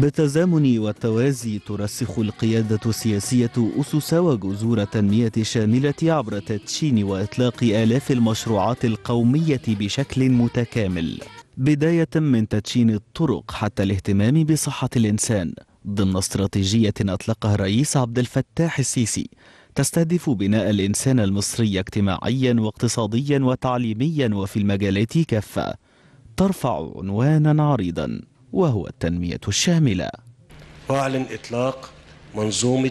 بالتزامن والتوازي ترسخ القيادة السياسية أسس وجذور تنمية شاملة عبر تدشين وإطلاق آلاف المشروعات القومية بشكل متكامل بداية من تدشين الطرق حتى الاهتمام بصحة الإنسان ضمن استراتيجية أطلقها الرئيس عبد الفتاح السيسي تستهدف بناء الإنسان المصري اجتماعيا واقتصاديا وتعليميا وفي المجالات كافة ترفع عنوانا عريضا وهو التنمية الشاملة وأعلن إطلاق منظومة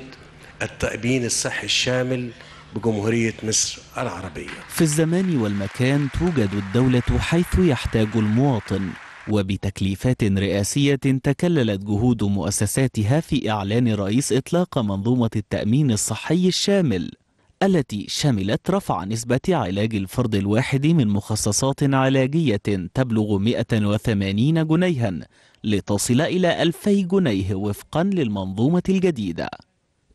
التأمين الصحي الشامل بجمهورية مصر العربية في الزمان والمكان توجد الدولة حيث يحتاج المواطن وبتكليفات رئاسية تكللت جهود مؤسساتها في إعلان رئيس إطلاق منظومة التأمين الصحي الشامل التي شملت رفع نسبة علاج الفرد الواحد من مخصصات علاجية تبلغ 180 جنيها لتصل إلى 2000 جنيه وفقا للمنظومة الجديدة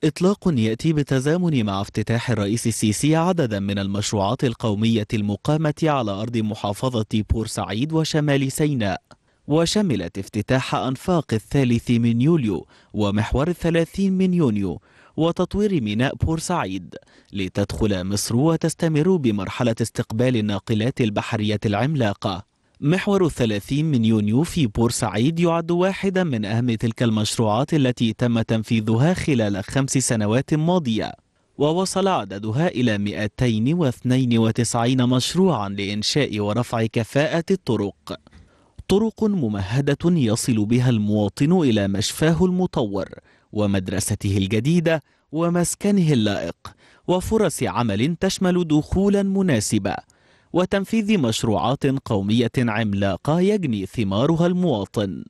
إطلاق يأتي بتزامن مع افتتاح الرئيس السيسي عددا من المشروعات القومية المقامة على أرض محافظة بورسعيد وشمال سيناء وشملت افتتاح أنفاق الثالث من يوليو ومحور الثلاثين من يونيو وتطوير ميناء بورسعيد لتدخل مصر وتستمر بمرحلة استقبال الناقلات البحرية العملاقة محور الثلاثين من يونيو في بورسعيد يعد واحدا من أهم تلك المشروعات التي تم تنفيذها خلال خمس سنوات ماضية ووصل عددها إلى 292 مشروعا لإنشاء ورفع كفاءة الطرق طرق ممهدة يصل بها المواطن إلى مشفاه المطور ومدرسته الجديدة ومسكنه اللائق وفرص عمل تشمل دخولا مناسبة وتنفيذ مشروعات قومية عملاقة يجني ثمارها المواطن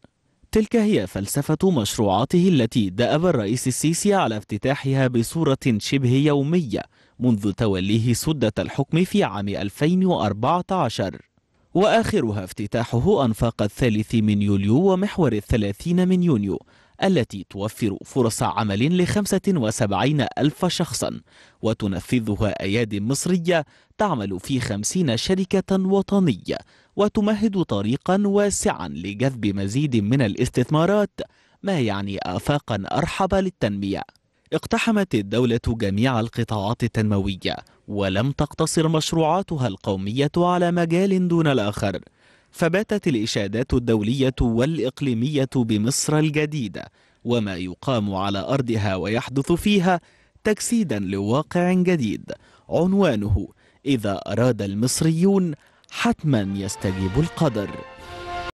تلك هي فلسفة مشروعاته التي دأب الرئيس السيسي على افتتاحها بصورة شبه يومية منذ توليه سدة الحكم في عام 2014 وآخرها افتتاحه أنفاق الثالث من يوليو ومحور الثلاثين من يونيو التي توفر فرص عمل ل 75 ألف شخصا وتنفذها أيادي مصرية تعمل في 50 شركة وطنية وتمهد طريقا واسعا لجذب مزيد من الاستثمارات ما يعني آفاقا أرحب للتنمية اقتحمت الدولة جميع القطاعات التنموية ولم تقتصر مشروعاتها القومية على مجال دون الآخر فباتت الإشادات الدولية والإقليمية بمصر الجديدة وما يقام على أرضها ويحدث فيها تجسيدا لواقع جديد عنوانه إذا أراد المصريون حتما يستجيب القدر